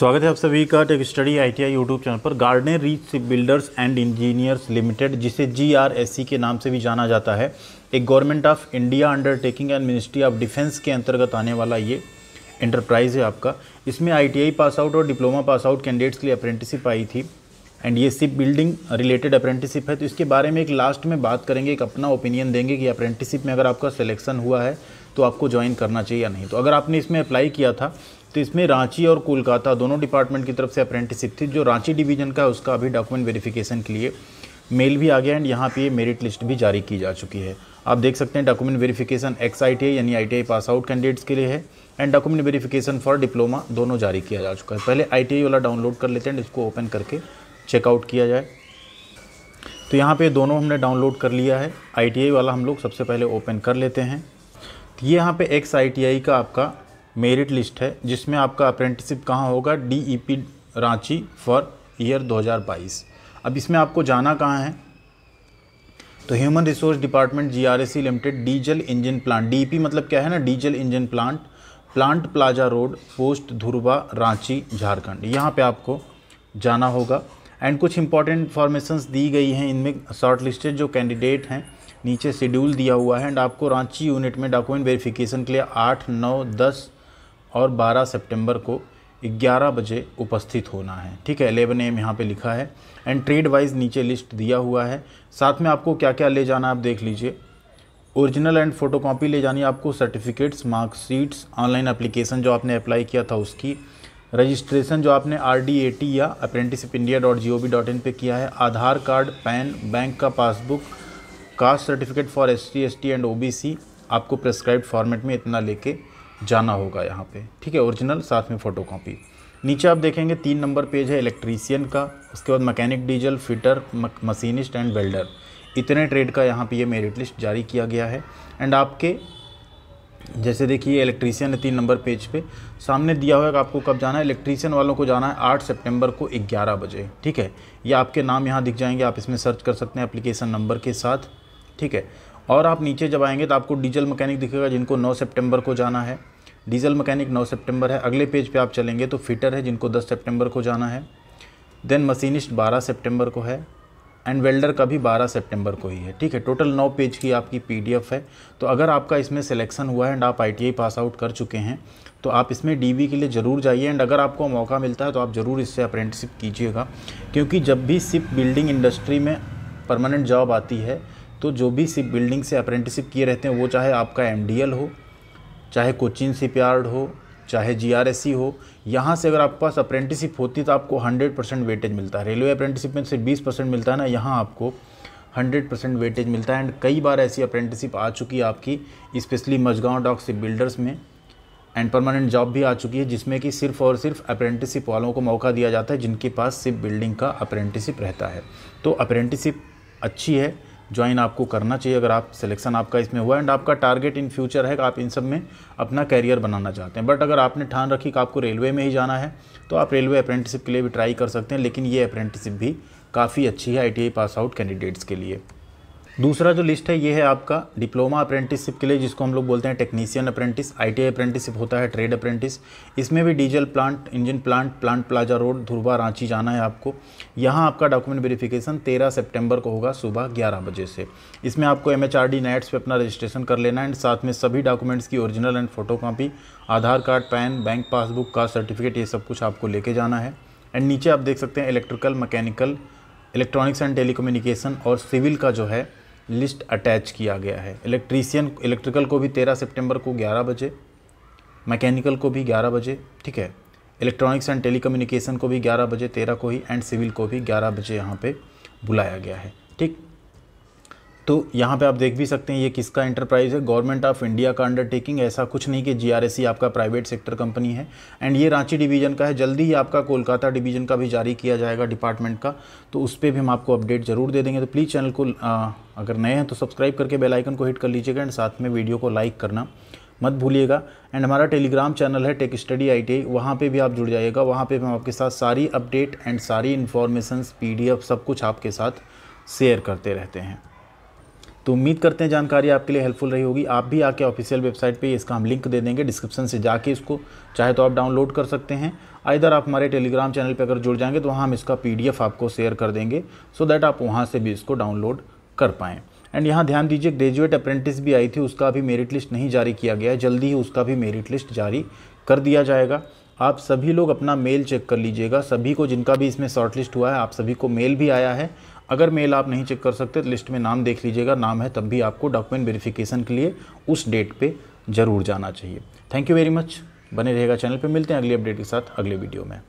स्वागत है आप सभी का tech study ITI YouTube channel पर Garden Reach Builders and Engineers Limited जिसे जीआरएससी के नाम से भी जाना जाता है एक government of India undertaking and ministry of defence के अंतर्गत आने वाला ये इंटरप्राइज है आपका इसमें आईटीआई पास आउट और डिप्लोमा पास आउट कैंडिडेट्स के लिए अप्रेंटिसिप आई थी एंड ये सिप बिल्डिंग रिलेटेड अप्रेंटिसिप है तो इसके बारे में एक लास्ट में बात करेंगे एक अपना ओपिनियन देंगे कि अप्रेंटिसिप में अगर आपका सिलेक्शन हुआ है तो आपको ज्वाइन करना चाहिए या नहीं तो अगर आपने इसमें अप्लाई किया था तो इसमें रांची और कोलकाता दोनों डिपार्टमेंट की तरफ से अप्रेंटिसिप थी जो रांची डिवीजन का उसका अभी डॉक्यूमेंट वेरिफिकेशन के लिए मेल भी आ गया एंड यहाँ पे मेरिट लिस्ट भी जारी की जा चुकी है आप देख सकते हैं डॉक्यूमेंट वेरिफिकेशन एक्स आई यानी आई पास आउट कैंडिडेट्स के लिए है and document verification for diploma दोनों जारी किया जा चुका है पहले आई वाला डाउनलोड कर लेते हैं इसको ओपन करके चेकआउट किया जाए तो यहाँ पे दोनों हमने डाउनलोड कर लिया है आई वाला हम लोग सबसे पहले ओपन कर लेते हैं ये यहाँ पे एक्स आई का आपका मेरिट लिस्ट है जिसमें आपका अप्रेंटिसिप कहाँ होगा DEP e Ranchi for year 2022 अब इसमें आपको जाना कहाँ है तो human resource department GRSC limited diesel engine plant DP मतलब क्या है ना diesel engine plant plant plaza road post Dhurwa Ranchi Jharkhand यहाँ पर आपको जाना होगा एंड कुछ इंपॉर्टेंट इन्फॉर्मेशंस दी गई हैं इनमें शॉर्ट लिस्टेड जो कैंडिडेट हैं नीचे शेड्यूल दिया हुआ है एंड आपको रांची यूनिट में डॉक्यूमेंट वेरिफिकेशन के लिए आठ नौ दस और 12 सितंबर को 11 बजे उपस्थित होना है ठीक है एलेवन एम यहाँ पे लिखा है एंड ट्रेड वाइज नीचे लिस्ट दिया हुआ है साथ में आपको क्या क्या ले जाना है आप देख लीजिए ओरिजिनल एंड फोटोकॉपी ले जानी आपको सर्टिफिकेट्स मार्कशीट्स ऑनलाइन अप्लीकेशन जो आपने अप्लाई किया था उसकी रजिस्ट्रेशन जो आपने आर डी ए टी या apprenticeship India dot G O V dot in पर किया है आधार कार्ड पैन बैंक का passbook caste certificate for S T S T and O B C आपको प्रेस्क्राइब फॉर्मेट में इतना लेके जाना होगा यहाँ पे ठीक है ओरिजिनल साथ में फ़ोटो कॉपी नीचे आप देखेंगे तीन नंबर पेज है इलेक्ट्रीसियन का उसके बाद mechanic diesel fitter machinist and welder इतने ट्रेड का यहाँ पे ये मेरिट लिस्ट जारी किया गया है एंड आपके जैसे देखिए इलेक्ट्रीसियन है तीन नंबर पेज पे सामने दिया हुआ है कि आपको कब जाना है इलेक्ट्रीसियन वालों को जाना है आठ सितंबर को ग्यारह बजे ठीक है ये आपके नाम यहाँ दिख जाएंगे आप इसमें सर्च कर सकते हैं एप्लीकेशन नंबर के साथ ठीक है और आप नीचे जब आएंगे तो आपको डीजल मैकेनिक दिखेगा जिनको नौ सितंबर को जाना है डीजल मैकेनिक 9 सितंबर है अगले पेज पे आप चलेंगे तो फिटर है जिनको 10 सितंबर को जाना है देन मशीनिस्ट 12 सितंबर को है एंड वेल्डर का भी 12 सितंबर को ही है ठीक है टोटल नौ पेज की आपकी पीडीएफ है तो अगर आपका इसमें सिलेक्शन हुआ है एंड आप आईटीआई पास आउट कर चुके हैं तो आप इसमें डीबी के लिए ज़रूर जाइए एंड अगर आपको मौका मिलता है तो आप ज़रूर इससे अप्रेंटिसिप कीजिएगा क्योंकि जब भी सिप बिल्डिंग इंडस्ट्री में परमानेंट जॉब आती है तो जो भी सिप बिल्डिंग से अप्रेंटिसिप किए रहते हैं वो चाहे आपका एम हो चाहे कोचिन से हो चाहे जी हो यहाँ से अगर आपके पास अप्रेंटिसिप होती तो आपको 100 परसेंट वेटेज मिलता है रेलवे अप्रेंटिसिप में सिर्फ 20 परसेंट मिलता है ना यहाँ आपको 100 परसेंट वेटेज मिलता है एंड कई बार ऐसी अप्रेंटिसिप आ चुकी है आपकी स्पेशली मजगांव डॉक से बिल्डर्स में एंड परमानेंट जॉब भी आ चुकी है जिसमें कि सिर्फ और सिर्फ अप्रेंटिसिप वालों को मौका दिया जाता है जिनके पास सिर्फ बिल्डिंग का अप्रेंटिसिप रहता है तो अप्रेंटिसिप अच्छी है ज्वाइन आपको करना चाहिए अगर आप सिलेक्शन आपका इसमें हुआ एंड आपका टारगेट इन फ्यूचर है कि आप इन सब में अपना करियर बनाना चाहते हैं बट अगर आपने ठान रखी कि आपको रेलवे में ही जाना है तो आप रेलवे अप्रेंटिसिप के लिए भी ट्राई कर सकते हैं लेकिन ये अप्रेंटिसिप भी काफ़ी अच्छी है आई पास आउट कैंडिडेट्स के लिए दूसरा जो लिस्ट है ये है आपका डिप्लोमा अप्रेंटिसशिप के लिए जिसको हम लोग बोलते हैं टेक्नीशियन अप्रेंटिस आईटीआई अप्रेंटिसशिप होता है ट्रेड अप्रेंटिस इसमें भी diesel plant engine plant plant plaza road Dhurwa Ranchi जाना है आपको यहाँ आपका डॉक्यूमेंट वेरिफिकेशन तेरह सेप्टेम्बर को होगा सुबह ग्यारह बजे से इसमें आपको एम एच आर डी पर अपना रजिस्ट्रेशन कर लेना है एंड साथ में सभी डॉक्यूमेंट्स की original and photo copy Aadhaar card PAN bank passbook का सर्टिफिकेट ये सब कुछ आपको लेके जाना है एंड नीचे आप देख सकते हैं electrical mechanical electronics and telecommunication और सिविल का जो है लिस्ट अटैच किया गया है इलेक्ट्रीसियन इलेक्ट्रिकल को भी तेरह सितंबर को ग्यारह बजे मैकेनिकल को भी ग्यारह बजे ठीक है इलेक्ट्रॉनिक्स एंड टेलीकम्युनिकेशन को भी ग्यारह बजे तेरह को ही एंड सिविल को भी ग्यारह बजे यहाँ पर बुलाया गया है ठीक तो यहाँ पे आप देख भी सकते हैं ये किसका एंटरप्राइज है गवर्नमेंट ऑफ इंडिया का अंडरटेकिंग ऐसा कुछ नहीं कि जीआरएससी आपका प्राइवेट सेक्टर कंपनी है एंड ये रांची डिवीजन का है जल्दी ही आपका कोलकाता डिवीजन का भी जारी किया जाएगा डिपार्टमेंट का तो उस पर भी हम आपको अपडेट ज़रूर दे देंगे तो प्लीज़ चैनल को आ, अगर नए हैं तो सब्सक्राइब करके बेलाइकन को हिट कर लीजिएगा एंड साथ में वीडियो को लाइक करना मत भूलिएगा एंड हमारा टेलीग्राम चैनल है टेक स्टडी आई टी वहाँ पर भी आप जुड़ जाइएगा वहाँ पर हम आपके साथ सारी अपडेट एंड सारी इन्फॉर्मेशन पी सब कुछ आपके साथ शेयर करते रहते हैं तो उम्मीद करते हैं जानकारी आपके लिए हेल्पफुल रही होगी आप भी आके ऑफिशियल वेबसाइट पे इसका हम लिंक दे देंगे डिस्क्रिप्शन से जाके इसको चाहे तो आप डाउनलोड कर सकते हैं इधर आप हमारे टेलीग्राम चैनल पे अगर जुड़ जाएंगे तो वहाँ हम इसका पीडीएफ आपको शेयर कर देंगे सो so दैट आप वहाँ से भी इसको डाउनलोड कर पाएँ एंड यहाँ ध्यान दीजिए ग्रेजुएट अप्रेंटिस भी आई थी उसका भी मेरिट लिस्ट नहीं जारी किया गया है जल्दी ही उसका भी मेरिट लिस्ट जारी कर दिया जाएगा आप सभी लोग अपना मेल चेक कर लीजिएगा सभी को जिनका भी इसमें शॉर्ट लिस्ट हुआ है आप सभी को मेल भी आया है अगर मेल आप नहीं चेक कर सकते तो लिस्ट में नाम देख लीजिएगा नाम है तब भी आपको डॉक्यूमेंट वेरिफिकेशन के लिए उस डेट पे ज़रूर जाना चाहिए थैंक यू वेरी मच बने रहेगा चैनल पे मिलते हैं अगले अपडेट के साथ अगले वीडियो में